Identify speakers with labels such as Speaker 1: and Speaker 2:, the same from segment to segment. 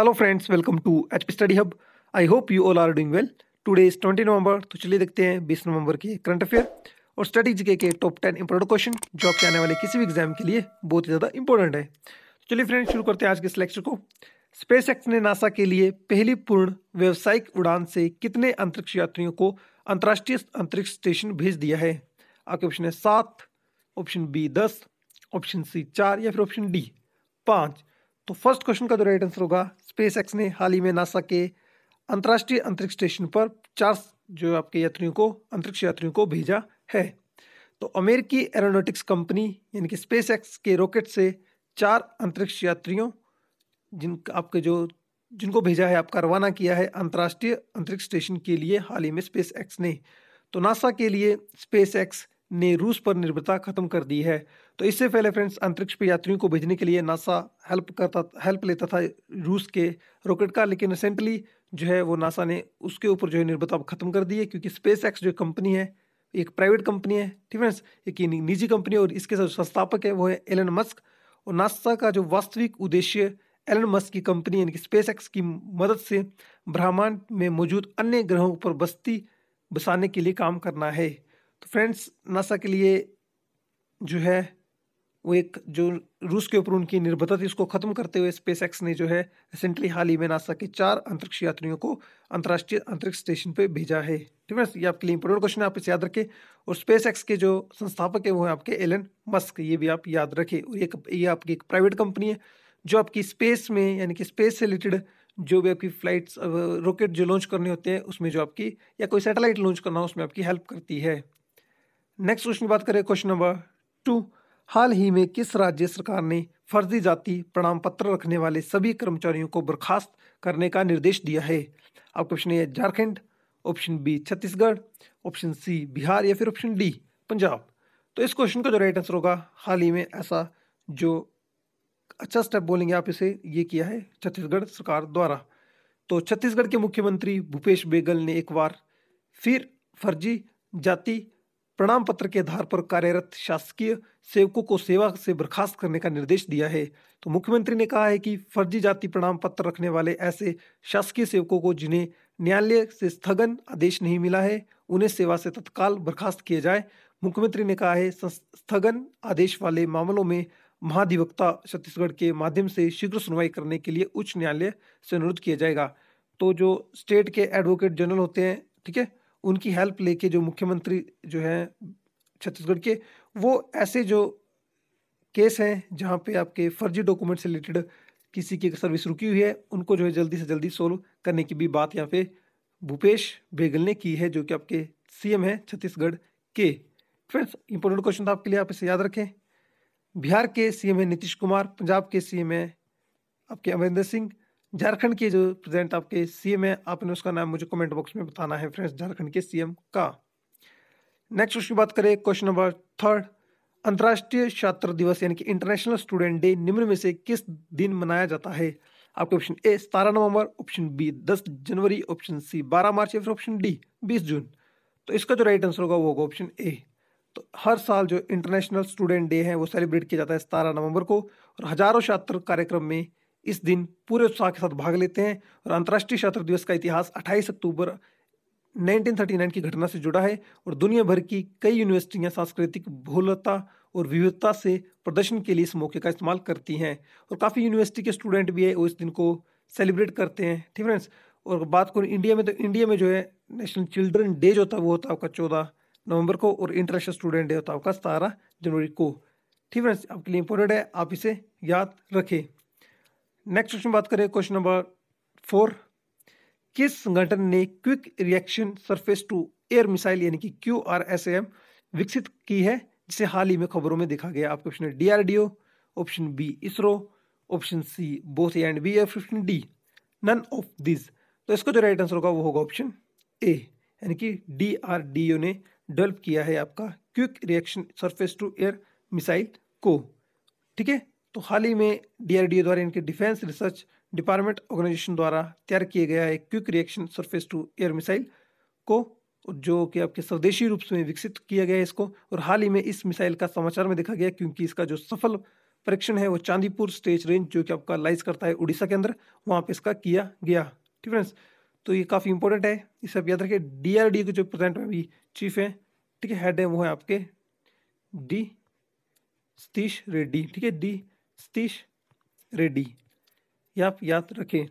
Speaker 1: hello friends welcome to H P study hub I hope you all are doing well today is twenty नवंबर तो चलिए देखते हैं बीस नवंबर के करंट अफेयर और स्टडी जीके के टॉप टेन इंपॉर्टेंट क्वेश्चन जो आपके आने वाले किसी भी एग्जाम के लिए बहुत ही ज़्यादा इंपॉर्टेंट है तो चलिए फ्रेंड्स शुरू करते हैं आज के इस लेक्चर को स्पेस एक्स ने नासा के लिए पहली पूर्ण व्यावसायिक उड़ान से कितने अंतरिक्ष यात्रियों को अंतर्राष्ट्रीय अंतरिक्ष स्टेशन भेज दिया है आपके ऑप्शन है सात ऑप्शन बी दस ऑप्शन सी चार या फिर ऑप्शन डी पाँच तो फर्स्ट क्वेश्चन का जो राइट आंसर होगा स्पेस एक्स ने हाल ही में नासा के अंतर्राष्ट्रीय अंतरिक्ष स्टेशन पर चार जो आपके यात्रियों को अंतरिक्ष यात्रियों को भेजा है तो अमेरिकी एरोनोटिक्स कंपनी यानी कि स्पेस एक्स के रॉकेट से चार अंतरिक्ष यात्रियों जिन आपके जो जिनको भेजा है आपका रवाना किया है अंतर्राष्ट्रीय अंतरिक्ष स्टेशन के लिए हाल ही में स्पेस एक्स ने तो नासा के लिए स्पेस एक्स ने रूस पर निर्भरता खत्म कर दी है तो इससे पहले फ्रेंड्स अंतरिक्ष पर यात्रियों को भेजने के लिए नासा हेल्प करता हेल्प लेता था रूस के रॉकेट का लेकिन रिसेंटली जो है वो नासा ने उसके ऊपर जो है निर्भरता खत्म कर दी है क्योंकि स्पेस एक्स जो कंपनी है एक प्राइवेट कंपनी है ठीक फ्रेंड्स एक निजी कंपनी और इसके जो संस्थापक है वो है एलन मस्क और नासा का जो वास्तविक उद्देश्य एलन मस्क की कंपनी यानी कि स्पेस एक्स की मदद से ब्रह्मांड में मौजूद अन्य ग्रहों पर बस्ती बसाने के लिए काम करना है तो फ्रेंड्स नासा के लिए जो है वो एक जो रूस के ऊपर उनकी निर्भरता थी उसको ख़त्म करते हुए स्पेस एक्स ने जो है रिसेंटली हाल ही में नासा के चार अंतरिक्ष यात्रियों को अंतर्राष्ट्रीय अंतरिक्ष स्टेशन पे भेजा है ठीक है ये आपके लिए इंपॉर्टेंट क्वेश्चन है आप इसे याद रखें और स्पेस एक्स के जो संस्थापक है वो है आपके एलन मस्क ये भी आप याद रखें और ये ये आपकी एक प्राइवेट कंपनी है जो आपकी स्पेस में यानी कि स्पेस से रिलेटेड जो भी आपकी फ्लाइट्स रॉकेट जो लॉन्च करने होते हैं उसमें जो आपकी या कोई सैटेलाइट लॉन्च करना हो उसमें आपकी हेल्प करती है नेक्स्ट क्वेश्चन की बात करें क्वेश्चन नंबर टू हाल ही में किस राज्य सरकार ने फर्जी जाति प्रणाम पत्र रखने वाले सभी कर्मचारियों को बर्खास्त करने का निर्देश दिया है आपका option A Jharkhand option B Chhattisgarh option C Bihar या फिर ऑप्शन डी पंजाब तो इस क्वेश्चन का जो राइट आंसर होगा हाल ही में ऐसा जो अच्छा स्टेप बोलेंगे आप इसे ये किया है छत्तीसगढ़ सरकार द्वारा तो छत्तीसगढ़ के मुख्यमंत्री भूपेश बेगल ने एक बार फिर फर्जी जाति प्रणाम पत्र के आधार पर कार्यरत शासकीय सेवकों को सेवा से बर्खास्त करने का निर्देश दिया है तो मुख्यमंत्री ने कहा है कि फर्जी जाति प्रणाम पत्र रखने वाले ऐसे शासकीय सेवकों को जिन्हें न्यायालय से स्थगन आदेश नहीं मिला है उन्हें सेवा से तत्काल बर्खास्त किया जाए मुख्यमंत्री ने कहा है स्थगन आदेश वाले मामलों में महाधिवक्ता छत्तीसगढ़ के माध्यम से शीघ्र सुनवाई करने के लिए उच्च न्यायालय से अनुरोध किया जाएगा तो जो स्टेट के एडवोकेट जनरल होते हैं ठीक है उनकी हेल्प लेके जो मुख्यमंत्री जो हैं छत्तीसगढ़ के वो ऐसे जो केस हैं जहाँ पे आपके फर्जी डॉक्यूमेंट से रिलेटेड किसी की सर्विस रुकी हुई है उनको जो है जल्दी से जल्दी सोल्व करने की भी बात यहाँ पे भूपेश बेगल ने की है जो कि आपके सीएम हैं छत्तीसगढ़ के फ्रेंड्स इंपॉर्टेंट क्वेश्चन था आपके लिए आप इसे याद रखें बिहार के सीएम है नीतीश कुमार पंजाब के सीएम है आपके अमरिंदर सिंह झारखंड के जो प्रेजेंट आपके सीएम है आपने उसका नाम मुझे कमेंट बॉक्स में बताना है फ्रेंड्स झारखंड के सीएम का नेक्स्ट उसकी बात करें क्वेश्चन नंबर थर्ड अंतर्राष्ट्रीय छात्र दिवस यानी कि इंटरनेशनल स्टूडेंट डे निम्न में से किस दिन मनाया जाता है आपके ऑप्शन ए सतारह नवंबर ऑप्शन बी दस जनवरी ऑप्शन सी बारह मार्च या फिर ऑप्शन डी बीस जून तो इसका जो राइट आंसर होगा वो होगा ऑप्शन ए तो हर साल जो इंटरनेशनल स्टूडेंट डे है वो सेलिब्रेट किया जाता है सतारह नवंबर को और हजारों छात्र कार्यक्रम में इस दिन पूरे उत्साह के साथ भाग लेते हैं और अंतर्राष्ट्रीय छात्र दिवस का इतिहास 28 अक्टूबर 1939 की घटना से जुड़ा है और दुनिया भर की कई यूनिवर्सिटियां सांस्कृतिक बहुलता और विविधता से प्रदर्शन के लिए इस मौके का इस्तेमाल करती हैं और काफ़ी यूनिवर्सिटी के स्टूडेंट भी है वो इस दिन को सेलिब्रेट करते हैं ठीक फ्रेंड्स और बात करूँ इंडिया में तो इंडिया में जो है नेशनल चिल्ड्रन डे जो होता है वो होता है आपका चौदह नवंबर को और इंटरनेशनल स्टूडेंट डे होता है आपका सतारह जनवरी को ठीक फ्रेंड्स आपके लिए इम्पोर्टेंट है आप इसे याद रखें नेक्स्ट क्वेश्चन बात करें क्वेश्चन नंबर फोर किस संगठन ने quick reaction surface to air missile यानी कि क्यू आर एस एम विकसित की है जिसे हाल ही में खबरों में देखा गया आपका ऑप्शन है D R D O option B ISRO option C both and B F option D none of this तो इसका जो राइट आंसर होगा वो होगा ऑप्शन ए यानी कि डी आर डी ओ ने डेवलप किया है आपका quick reaction surface to air missile को ठीक है तो हाल ही में डीआरडीओ द्वारा इनके डिफेंस रिसर्च डिपार्टमेंट ऑर्गेनाइजेशन द्वारा तैयार किया गया है quick reaction surface to air missile को जो कि आपके स्वदेशी रूप से विकसित किया गया है इसको और हाल ही में इस मिसाइल का समाचार में देखा गया क्योंकि इसका जो सफल परीक्षण है वो चांदीपुर स्टेज रेंज जो कि आपका लाइज करता है उड़ीसा के अंदर वहाँ पर इसका किया गया ठीक फ्रेंड्स तो ये काफ़ी इंपॉर्टेंट है इसे आप याद रखिए डी के जो प्रेजेंट में भी चीफ हैं ठीक है हेड है वो है आपके डी सतीश रेड्डी ठीक है डी सतीश रेड्डी ये आप याद रखें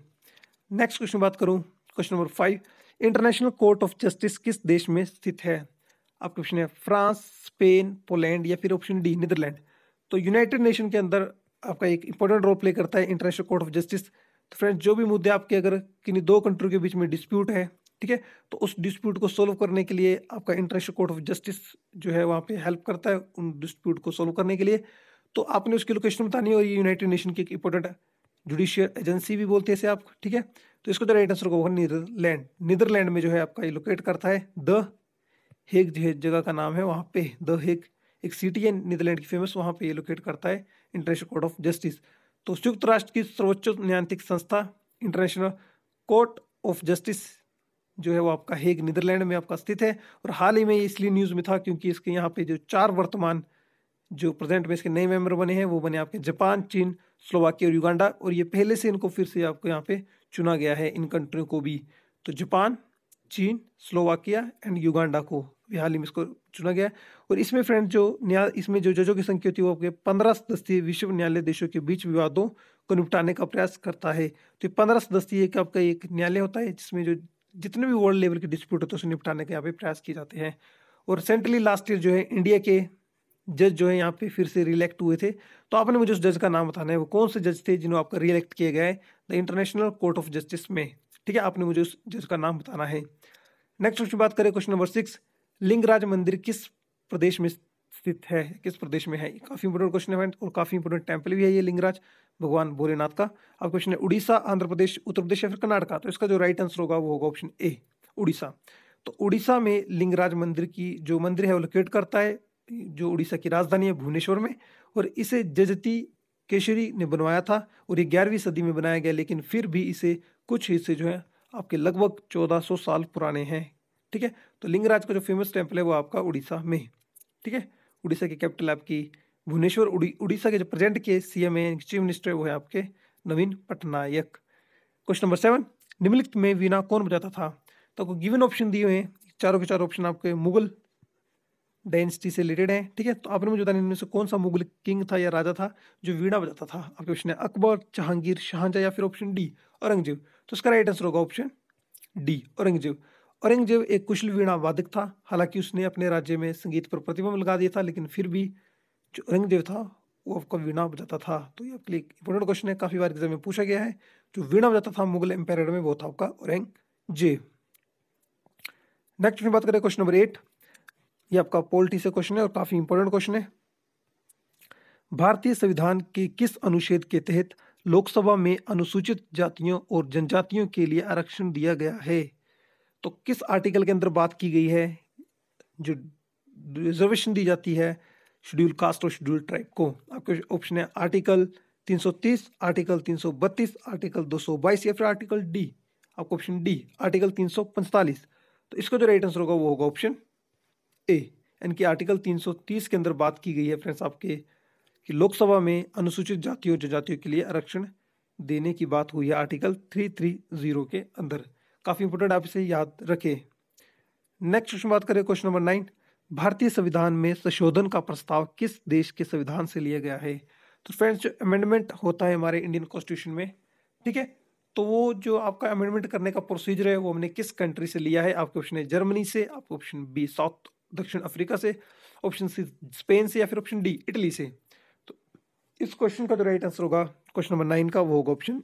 Speaker 1: नेक्स्ट क्वेश्चन बात करूं question number five international court of justice किस देश में स्थित है आपका ऑप्शन है फ्रांस स्पेन पोलैंड या फिर ऑप्शन डी नीदरलैंड तो यूनाइटेड नेशन के अंदर आपका एक इंपॉर्टेंट रोल प्ले करता है इंटरनेशनल कोर्ट ऑफ जस्टिस तो फ्रेंड्स जो भी मुद्दे आपके अगर किन्हीं दो कंट्री के बीच में डिस्प्यूट है ठीक है तो उस डिस्प्यूट को सोल्व करने के लिए आपका इंटरनेशनल कोर्ट ऑफ जस्टिस जो है वहाँ पे हेल्प करता है उन डिस्प्यूट को सोल्व करने के लिए तो आपने उसकी लोकेशन बतानी है और ये यूनाइटेड नेशन की एक इंपॉर्टेंट जुडिशियल एजेंसी भी बोलती है इसे आप ठीक है तो इसको राइट आंसर होगा नीदरलैंड नीदरलैंड में जो है आपका ये लोकेट करता है द हेग जो है जगह का नाम है वहाँ पे द हेग एक सिटी है नीदरलैंड की फेमस वहाँ पे ये लोकेट करता है इंटरनेशनल कोर्ट ऑफ जस्टिस तो संयुक्त राष्ट्र की सर्वोच्च न्यायिक संस्था इंटरनेशनल कोर्ट ऑफ जस्टिस जो है वो आपका हेग नीदरलैंड में आपका स्थित है और हाल ही में ये इसलिए न्यूज़ में था क्योंकि इसके यहाँ पे जो चार वर्तमान जो प्रेजेंट में इसके नए मेंबर बने हैं वो बने आपके जापान चीन स्लोवाकिया और युगांडा और ये पहले से इनको फिर से आपको यहाँ पे चुना गया है इन कंट्रियों को भी तो जापान चीन स्लोवाकिया एंड युगांडा को हाल ही में इसको चुना गया और इसमें फ्रेंड जो न्याय इसमें जो जजों की संख्या होती है वो आपके पंद्रह सदस्यीय विश्व न्यायालय देशों के बीच विवादों को निपटाने का प्रयास करता है तो ये पंद्रह सदस्यीय एक आपका एक न्यायालय होता है जिसमें जो जितने भी वर्ल्ड लेवल के डिस्प्यूट होते हैं उसे निपटाने के यहाँ पे प्रयास किए जाते हैं और रिसेंटली लास्ट ईयर जो है इंडिया के जज जो है यहाँ पे फिर से रिलेक्ट हुए थे तो आपने मुझे उस जज का नाम बताना है वो कौन से जज थे जिन्होंने आपका रिलेक्ट किया गया है the international court of justice में ठीक है आपने मुझे उस जज का नाम बताना है नेक्स्ट क्वेश्चन बात करें क्वेश्चन नंबर सिक्स लिंगराज मंदिर किस प्रदेश में स्थित है किस प्रदेश में है काफ़ी इंपोर्टेंट क्वेश्चन है और काफ़ी इंपोर्टेंट टेम्पल भी है ये लिंगराज भगवान भोलेनाथ का अब क्वेश्चन है उड़ीसा आंध्र प्रदेश उत्तर प्रदेश या फिर कर्नाटका तो इसका जो राइट आंसर होगा वो होगा ऑप्शन ए उड़ीसा तो उड़ीसा में लिंगराज मंदिर की जो मंदिर है वो लोकेट करता है जो उड़ीसा की राजधानी है भुवनेश्वर में और इसे जजती केशरी ने बनवाया था और ये ग्यारहवीं सदी में बनाया गया लेकिन फिर भी इसे कुछ हिस्से जो हैं आपके लगभग सौ साल पुराने हैं ठीक है तो लिंगराज का जो फेमस टेम्पल है वो आपका उड़ीसा में ठीक है उड़ीसा की कैपिटल आपकी भुवनेश्वर उड़ी उड़ीसा के जो प्रेजेंट के सी एम है चीफ मिनिस्टर वो है आपके Naveen Patnaik question number seven निम्नलिखित में वीणा कौन बजाता था तो आपको गिवन ऑप्शन दिए हुए हैं चारों के चार ऑप्शन आपके मुगल डेंसिटी से रिलेटेड है ठीक है तो आपने मुझे बताया इनमें से कौन सा मुगल किंग था या राजा था जो वीणा बजाता था आपके ऑप्शन है अकबर जहांगीर शाहजहा या फिर ऑप्शन डी औरंगजेब तो इसका राइट आंसर होगा ऑप्शन डी औरंगजेब औरंगजेब एक कुशल वीणा वादक था हालांकि उसने अपने राज्य में संगीत पर प्रतिबंध लगा दिया था लेकिन फिर भी जो औरंगजेब था वो आपका वीणा बजाता था तो ये आपके लिए इंपॉर्टेंट क्वेश्चन है काफ़ी बार एग्जाम में पूछा गया है जो वीणा बजाता था मुगल एम्पायर में वो था आपका औरंगजेब नेक्स्ट में बात करें क्वेश्चन नंबर एट ये आपका पोल्टी से क्वेश्चन है और काफ़ी इंपॉर्टेंट क्वेश्चन है भारतीय संविधान के किस अनुच्छेद के तहत लोकसभा में अनुसूचित जातियों और जनजातियों के लिए आरक्षण दिया गया है तो किस आर्टिकल के अंदर बात की गई है जो रिजर्वेशन दी जाती है शेड्यूल कास्ट और शेड्यूल ट्राइब को आपके ऑप्शन है आर्टिकल 330 आर्टिकल 332 आर्टिकल 222 या फिर आर्टिकल डी आपको ऑप्शन डी आर्टिकल 345 तो इसका जो राइट आंसर होगा वो होगा ऑप्शन ए यानी कि आर्टिकल 330 के अंदर बात की गई है फ्रेंड्स आपके कि लोकसभा में अनुसूचित जातियों जनजातियों के लिए आरक्षण देने की बात हुई है आर्टिकल 330 के अंदर काफ़ी इंपोर्टेंट आप इसे याद रखें नेक्स्ट क्वेश्चन बात करें क्वेश्चन नंबर नाइन भारतीय संविधान में संशोधन का प्रस्ताव किस देश के संविधान से लिया गया है तो फ्रेंड्स जो अमेंडमेंट होता है हमारे इंडियन कॉन्स्टिट्यूशन में ठीक है तो वो जो आपका अमेंडमेंट करने का प्रोसीजर है वो हमने किस कंट्री से लिया है आपके ऑप्शन है जर्मनी से आपका ऑप्शन बी साउथ दक्षिण अफ्रीका से ऑप्शन सी स्पेन से या फिर ऑप्शन डी इटली से तो इस क्वेश्चन का जो राइट आंसर होगा क्वेश्चन नंबर नाइन का वो होगा ऑप्शन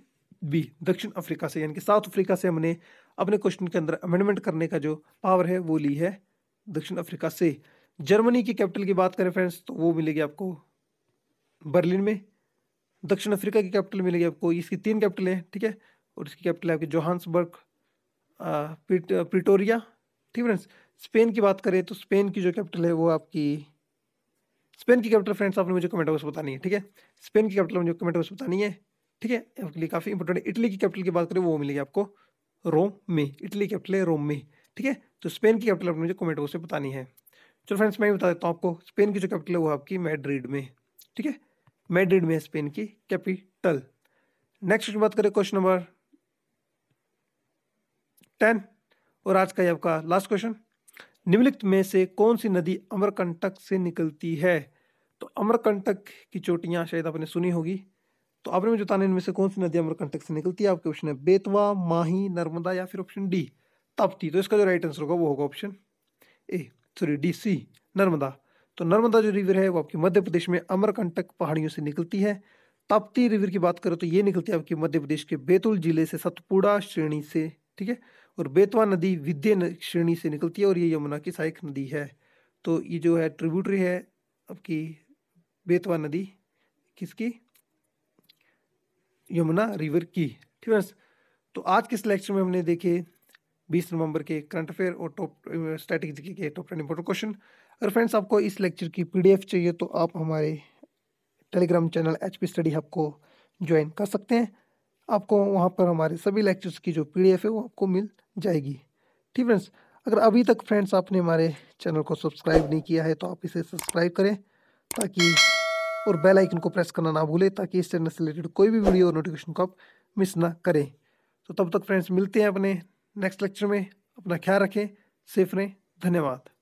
Speaker 1: बी दक्षिण अफ्रीका से यानी कि साउथ अफ्रीका से हमने अपने क्वेश्चन के अंदर अमेंडमेंट करने का जो पावर है वो ली है दक्षिण अफ्रीका से जर्मनी की कैपिटल की बात करें फ्रेंड्स तो वो मिलेगी आपको बर्लिन में दक्षिण अफ्रीका की कैपिटल मिलेगी आपको इसकी तीन कैपिटल हैं ठीक है और इसकी कैपिटल है आपकी जोहान्सबर्ग प्रिटोरिया ठीक है फ्रेंड्स स्पेन की बात करें तो स्पेन की जो कैपिटल है वो आपकी स्पेन की कैपिटल फ्रेंड्स आपने मुझे कमेंट बॉक्स बतानी है ठीक है स्पेन की कैपिटल मुझे कमेंट बॉक्स बतानी है ठीक है आपके लिए काफ़ी इंपॉर्टेंट है इटली की कैपिटल की बात करें वो मिलेगी आपको रोम में इटली कैपिटल है रोम में ठीक है तो स्पेन की कैपिटल आपने मुझे कमेंट बॉक्स में बतानी है चलो फ्रेंड्स मैं बता देता हूँ आपको स्पेन की जो कैपिटल है वो आपकी मैड्रिड में ठीक है मैड्रिड में है स्पेन की कैपिटल नेक्स्ट बात करें क्वेश्चन नंबर टेन और आज का ये आपका लास्ट क्वेश्चन निम्नलिखित में से कौन सी नदी अमरकंटक से निकलती है तो अमरकंटक की चोटियाँ शायद आपने सुनी होगी तो आपने मुझे बताने इनमें से कौन सी नदी अमरकंटक से निकलती है आपके ऑप्शन है बेतवा माही नर्मदा या फिर ऑप्शन डी ताप्ती तो इसका जो राइट आंसर होगा वो होगा option A sorry D C Narmada तो नर्मदा जो रिवर है वो आपके मध्य प्रदेश में अमरकंटक पहाड़ियों से निकलती है ताप्ती तो रिवर की बात करें तो ये निकलती है आपकी मध्य प्रदेश के बैतूल जिले से सतपुड़ा श्रेणी से ठीक है और बेतवा नदी विद्य श्रेणी से निकलती है और ये यमुना की सहायक नदी है तो ये जो है ट्रिब्यूटरी है आपकी बेतवा नदी किसकी यमुना रिवर की ठीक है तो आज के सिलेक्शन में हमने देखे 20 नवंबर के करंट अफेयर और टॉप स्ट्रैटेजी के टॉप टेन इंपोर्टेंट क्वेश्चन अगर फ्रेंड्स आपको इस लेक्चर की पीडीएफ चाहिए तो आप हमारे Telegram channel H P study hub को ज्वाइन कर सकते हैं आपको वहाँ पर हमारे सभी लेक्चर्स की जो पीडीएफ है वो आपको मिल जाएगी ठीक फ्रेंड्स अगर अभी तक फ्रेंड्स आपने हमारे चैनल को सब्सक्राइब नहीं किया है तो आप इसे सब्सक्राइब करें ताकि और बेल आइकन को प्रेस करना ना भूलें ताकि इस चैनल से रिलेटेड कोई भी वीडियो और नोटिफिकेशन को आप मिस ना करें तो तब तक फ्रेंड्स मिलते हैं अपने नेक्स्ट लेक्चर में अपना ख्याल रखें सेफ रहें धन्यवाद